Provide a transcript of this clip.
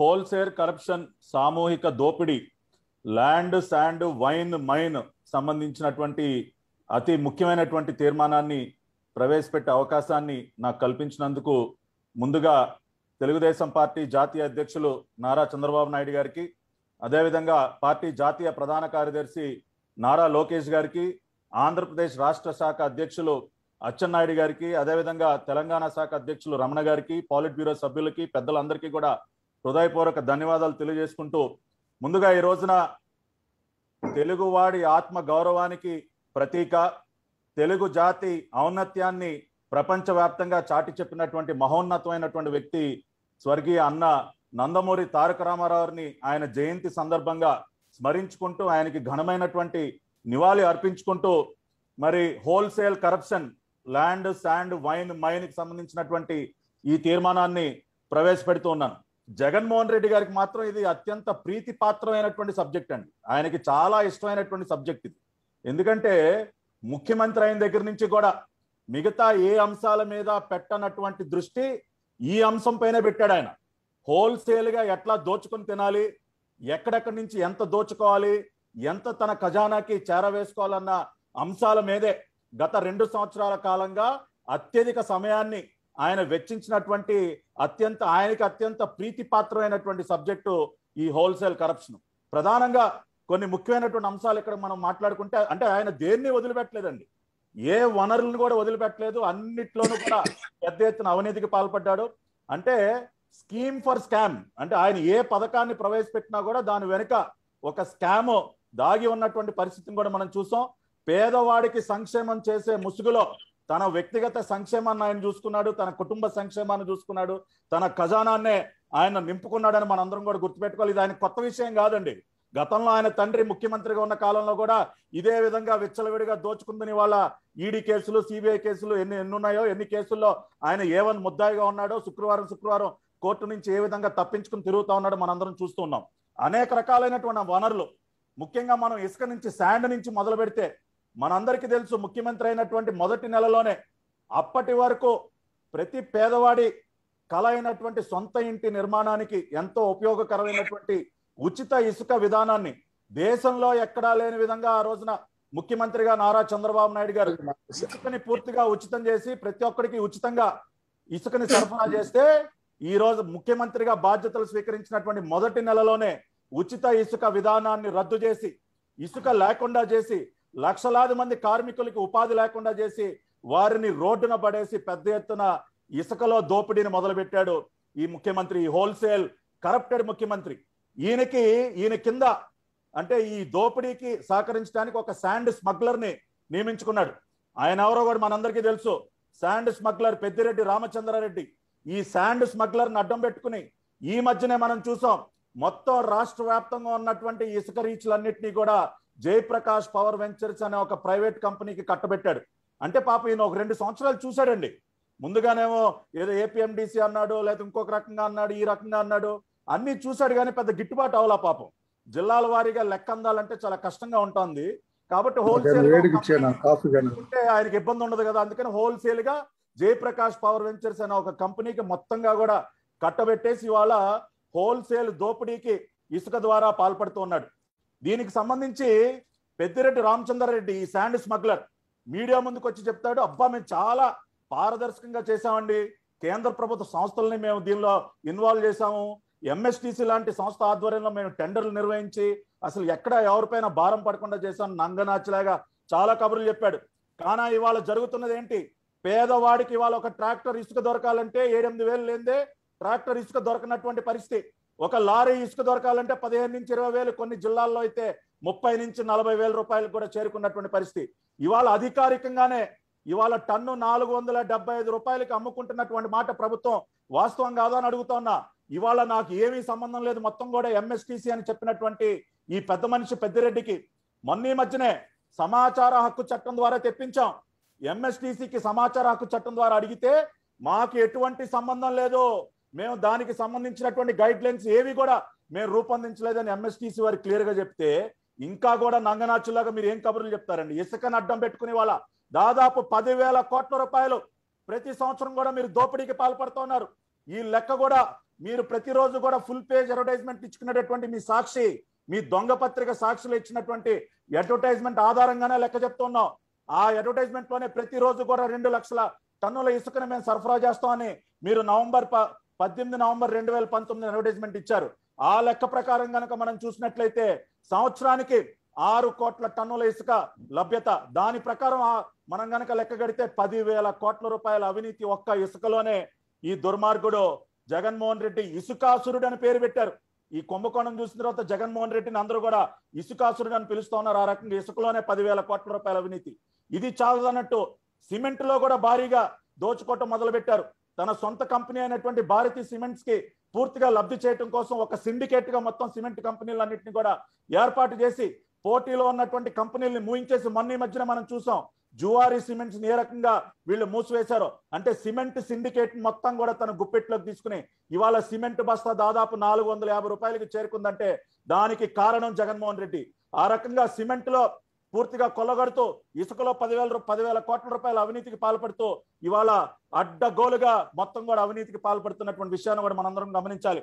wholesale corruption సామూహిక దోపిడీ land sand wine mine సంబంధించినటువంటి అతి ముఖ్యమైనటువంటి తీర్మానాన్ని ప్రవేశపెట్టే అవకాశాన్ని నాకు కల్పించినందుకు ముందుగా తెలుగుదేశం పార్టీ జాతీయ అధ్యక్షులు నారా చంద్రబాబు నాయుడు గారికి అదేవిధంగా పార్టీ జాతీయ ప్రధాన కార్యదర్శి నారా లోకేష్ గారికి ఆంధ్రప్రదేశ్ రాష్ట్ర శాఖ అధ్యక్షులు అచ్చెన్నాయుడు గారికి అదేవిధంగా తెలంగాణ శాఖ అధ్యక్షులు రమణ గారికి పాలిట్ బ్యూరో సభ్యులకి పెద్దలందరికీ కూడా హృదయపూర్వక ధన్యవాదాలు తెలియజేసుకుంటూ ముందుగా ఈ రోజున తెలుగువాడి ఆత్మ గౌరవానికి ప్రతీక తెలుగు జాతి ఔన్నత్యాన్ని ప్రపంచవ్యాప్తంగా చాటి చెప్పినటువంటి మహోన్నతమైనటువంటి వ్యక్తి స్వర్గీయ అన్న నందమూరి తారక రామారావుని ఆయన జయంతి సందర్భంగా స్మరించుకుంటూ ఆయనకి ఘనమైనటువంటి నివాళి అర్పించుకుంటూ మరి wholesale corruption land sand wine మైన్కి సంబంధించినటువంటి ఈ తీర్మానాన్ని ప్రవేశపెడుతూ ఉన్నాను జగన్మోహన్ రెడ్డి గారికి మాత్రం ఇది అత్యంత ప్రీతిపాత్రమైనటువంటి సబ్జెక్ట్ అండి ఆయనకి చాలా ఇష్టమైనటువంటి సబ్జెక్ట్ ఇది ఎందుకంటే ముఖ్యమంత్రి అయిన దగ్గర నుంచి కూడా మిగతా ఏ అంశాల మీద పెట్టనటువంటి దృష్టి ఈ అంశం పైన పెట్టాడు ఆయన హోల్సేల్గా ఎట్లా దోచుకొని తినాలి ఎక్కడెక్కడి నుంచి ఎంత దోచుకోవాలి ఎంత తన ఖజానాకి చేరవేసుకోవాలన్న అంశాల మీదే గత రెండు సంవత్సరాల కాలంగా అత్యధిక సమయాన్ని ఆయన వెచ్చించినటువంటి అత్యంత ఆయనకి అత్యంత ప్రీతిపాత్రమైనటువంటి సబ్జెక్టు ఈ హోల్సేల్ కరప్షన్ ప్రధానంగా కొన్ని ముఖ్యమైనటువంటి అంశాలు ఇక్కడ మనం మాట్లాడుకుంటే అంటే ఆయన దేన్ని వదిలిపెట్టలేదండి ఏ వనరులను కూడా వదిలిపెట్టలేదు అన్నిట్లోనూ కూడా పెద్ద ఎత్తున అవినీతికి పాల్పడ్డాడు అంటే స్కీమ్ ఫర్ స్కామ్ అంటే ఆయన ఏ పథకాన్ని ప్రవేశపెట్టినా కూడా దాని వెనుక ఒక స్కామ్ దాగి ఉన్నటువంటి పరిస్థితిని కూడా మనం చూసాం పేదవాడికి సంక్షేమం చేసే ముసుగులో తన వ్యక్తిగత సంక్షేమాన్ని ఆయన చూసుకున్నాడు తన కుటుంబ సంక్షేమాన్ని చూసుకున్నాడు తన ఖజానాన్నే ఆయన నింపుకున్నాడని మన అందరం కూడా గుర్తుపెట్టుకోవాలి ఇది ఆయన కొత్త విషయం కాదండి గతంలో ఆయన తండ్రి ముఖ్యమంత్రిగా ఉన్న కాలంలో కూడా ఇదే విధంగా విచ్చలవిడిగా దోచుకుందని వాళ్ళ ఈడీ కేసులు సిబిఐ కేసులు ఎన్ని ఎన్ని ఉన్నాయో ఎన్ని కేసుల్లో ఆయన ఏవన్ ముద్దాయిగా ఉన్నాడో శుక్రవారం శుక్రవారం కోర్టు నుంచి ఏ విధంగా తప్పించుకుని తిరుగుతా ఉన్నాడో మనందరం చూస్తున్నాం అనేక రకాలైనటువంటి వనరులు ముఖ్యంగా మనం ఇసుక నుంచి శాండ్ నుంచి మొదలు పెడితే మనందరికీ తెలుసు ముఖ్యమంత్రి అయినటువంటి మొదటి నెలలోనే అప్పటి వరకు ప్రతి పేదవాడి కళ అయినటువంటి సొంత ఇంటి నిర్మాణానికి ఎంతో ఉపయోగకరమైనటువంటి ఉచిత ఇసుక విధానాన్ని దేశంలో ఎక్కడా లేని విధంగా ఆ రోజున ముఖ్యమంత్రిగా నారా చంద్రబాబు నాయుడు గారు ఇసుకని పూర్తిగా ఉచితం చేసి ప్రతి ఒక్కరికి ఉచితంగా ఇసుకని సరఫరా చేస్తే ఈ రోజు ముఖ్యమంత్రిగా బాధ్యతలు స్వీకరించినటువంటి మొదటి నెలలోనే ఉచిత ఇసుక విధానాన్ని రద్దు చేసి ఇసుక లేకుండా చేసి లక్షలాది మంది కార్మికులకి ఉపాధి లేకుండా చేసి వారిని రోడ్డున పడేసి పెద్ద ఎత్తున ఇసుకలో దోపిడీని మొదలుపెట్టాడు ఈ ముఖ్యమంత్రి ఈ హోల్సేల్ కరప్టెడ్ ముఖ్యమంత్రి ఈయనకి ఈయన కింద అంటే ఈ దోపిడీకి సహకరించడానికి ఒక శాండ్ స్మగ్లర్ని నియమించుకున్నాడు ఆయన ఎవరో కూడా మనందరికీ తెలుసు శాండ్ స్మగ్లర్ పెద్దిరెడ్డి రామచంద్రారెడ్డి ఈ శాండ్ స్మగ్లర్ని అడ్డం పెట్టుకుని ఈ మధ్యనే మనం చూసాం మొత్తం రాష్ట్ర వ్యాప్తంగా ఉన్నటువంటి ఇసుక రీచ్లన్నింటినీ కూడా జయప్రకాష్ పవర్ వెంచర్స్ అనే ఒక ప్రైవేట్ కంపెనీకి కట్టబెట్టాడు అంటే పాప ఈయన ఒక రెండు సంవత్సరాలు చూశాడండి ముందుగానేమో ఏదో ఏపీఎండిసి అన్నాడు లేదా ఇంకొక రకంగా అన్నాడు ఈ రకంగా అన్నాడు అన్ని చూశాడు కానీ పెద్ద గిట్టుబాటు అవలా పాపం జిల్లాల వారీగా లెక్క అందాలంటే చాలా కష్టంగా ఉంటుంది కాబట్టి హోల్సేల్ ఉంటే ఆయనకి ఇబ్బంది ఉండదు కదా అందుకని హోల్సేల్ గా జయప్రకాష్ పవర్ వెంచర్స్ అనే ఒక కంపెనీకి మొత్తంగా కూడా కట్టబెట్టేసి ఇవాళ హోల్సేల్ దోపిడీకి ఇసుక ద్వారా పాల్పడుతూ ఉన్నాడు దీనికి సంబంధించి పెద్దిరెడ్డి రెడ్డి ఈ శాండ్ స్మగ్లర్ మీడియా ముందుకు వచ్చి చెప్తాడు అబ్బా మేము చాలా పారదర్శకంగా చేశామండి కేంద్ర ప్రభుత్వ సంస్థలని మేము దీనిలో ఇన్వాల్వ్ చేశాము ఎంఎస్టీసీ లాంటి సంస్థ ఆధ్వర్యంలో మేము టెండర్లు నిర్వహించి అసలు ఎక్కడ ఎవరిపైన భారం పడకుండా చేశాం నంగనాచిలాగా చాలా కబుర్లు చెప్పాడు కానీ ఇవాళ జరుగుతున్నది ఏంటి పేదవాడికి ఇవాళ ఒక ట్రాక్టర్ ఇసుక దొరకాలంటే ఏడెనిమిది వేలు లేదే ట్రాక్టర్ ఇసుక దొరకనటువంటి పరిస్థితి ఒక లారీ ఇసుక దొరకాలంటే పదిహేను నుంచి ఇరవై వేలు కొన్ని జిల్లాల్లో అయితే ముప్పై నుంచి నలభై వేల రూపాయలు కూడా చేరుకున్నటువంటి పరిస్థితి ఇవాళ అధికారికంగానే ఇవాళ టన్ను నాలుగు వందల డెబ్బై ఐదు రూపాయలకి అమ్ముకుంటున్నటువంటి మాట ప్రభుత్వం వాస్తవం కాదో అని అడుగుతున్నా ఇవాళ నాకు ఏమీ సంబంధం లేదు మొత్తం కూడా ఎంఎస్టీసీ అని చెప్పినటువంటి ఈ పెద్ద మనిషి పెద్దిరెడ్డికి మొన్న మధ్యనే సమాచార హక్కు చట్టం ద్వారా తెప్పించాం ఎంఎస్టీసీకి సమాచార హక్కు చట్టం ద్వారా అడిగితే మాకు ఎటువంటి సంబంధం లేదు మేము దానికి సంబంధించినటువంటి గైడ్ లైన్స్ ఏవి కూడా మేము రూపొందించలేదని ఎంఎస్టీసీ వారు క్లియర్గా చెప్తే ఇంకా కూడా నంగనాచులాగా మీరు ఏం కబుర్లు చెప్తారండి ఇసుకను అడ్డం పెట్టుకునే వాళ్ళ దాదాపు పదివేల కోట్ల రూపాయలు ప్రతి సంవత్సరం కూడా మీరు దోపిడీకి పాల్పడుతున్నారు ఈ లెక్క కూడా మీరు ప్రతిరోజు కూడా ఫుల్ పేజ్ అడ్వర్టైజ్మెంట్ ఇచ్చుకునేటటువంటి మీ సాక్షి మీ దొంగ పత్రిక సాక్షులు ఇచ్చినటువంటి అడ్వర్టైజ్మెంట్ ఆధారంగానే లెక్క చెప్తున్నాం ఆ అడ్వర్టైజ్మెంట్ లోనే ప్రతిరోజు కూడా రెండు లక్షల టన్నుల ఇసుకను మేము సరఫరా చేస్తామని మీరు నవంబర్ పద్దెనిమిది నవంబర్ రెండు వేల పంతొమ్మిది అడ్వర్టైజ్మెంట్ ఇచ్చారు ఆ లెక్క ప్రకారం కనుక మనం చూసినట్లయితే సంవత్సరానికి ఆరు కోట్ల టన్నుల ఇసుక లభ్యత దాని ప్రకారం మనం గనక లెక్క గడితే పదివేల కోట్ల రూపాయల అవినీతి ఒక్క ఇసుకలోనే ఈ దుర్మార్గుడు జగన్మోహన్ రెడ్డి ఇసుకాసురుడు అని పేరు పెట్టారు ఈ కుంభకోణం చూసిన తర్వాత జగన్మోహన్ రెడ్డిని అందరూ కూడా ఇసుకాసురుడు అని పిలుస్తూ ఉన్నారు ఆ రకంగా ఇసుకలోనే పదివేల కోట్ల రూపాయల అవినీతి ఇది చాలదన్నట్టు సిమెంట్ లో కూడా భారీగా దోచుకోవటం మొదలు పెట్టారు తన సొంత కంపెనీ అయినటువంటి భారతీ సిమెంట్స్ కి పూర్తిగా లబ్ధి చేయటం కోసం ఒక సిండికేట్ గా మొత్తం సిమెంట్ కంపెనీలన్నింటినీ కూడా ఏర్పాటు చేసి పోటీలో ఉన్నటువంటి కంపెనీలని మూయించేసి మొన్న మధ్యన మనం చూసాం జువారీ సిమెంట్స్ ఏ రకంగా వీళ్ళు మూసివేశారు అంటే సిమెంట్ సిండికేట్ మొత్తం కూడా తన గుప్పెట్లోకి తీసుకుని ఇవాళ సిమెంట్ బస్తా దాదాపు నాలుగు వందల యాభై రూపాయలకి చేరుకుందంటే దానికి కారణం జగన్మోహన్ రెడ్డి ఆ రకంగా సిమెంట్ లో పూర్తిగా కొల్లగడుతూ ఇసుకలో పదివేల పదివేల కోట్ల రూపాయల అవినీతికి పాల్పడుతూ ఇవాళ అడ్డగోలుగా మొత్తం కూడా అవినీతికి పాల్పడుతున్నటువంటి విషయాన్ని కూడా మనందరం గమనించాలి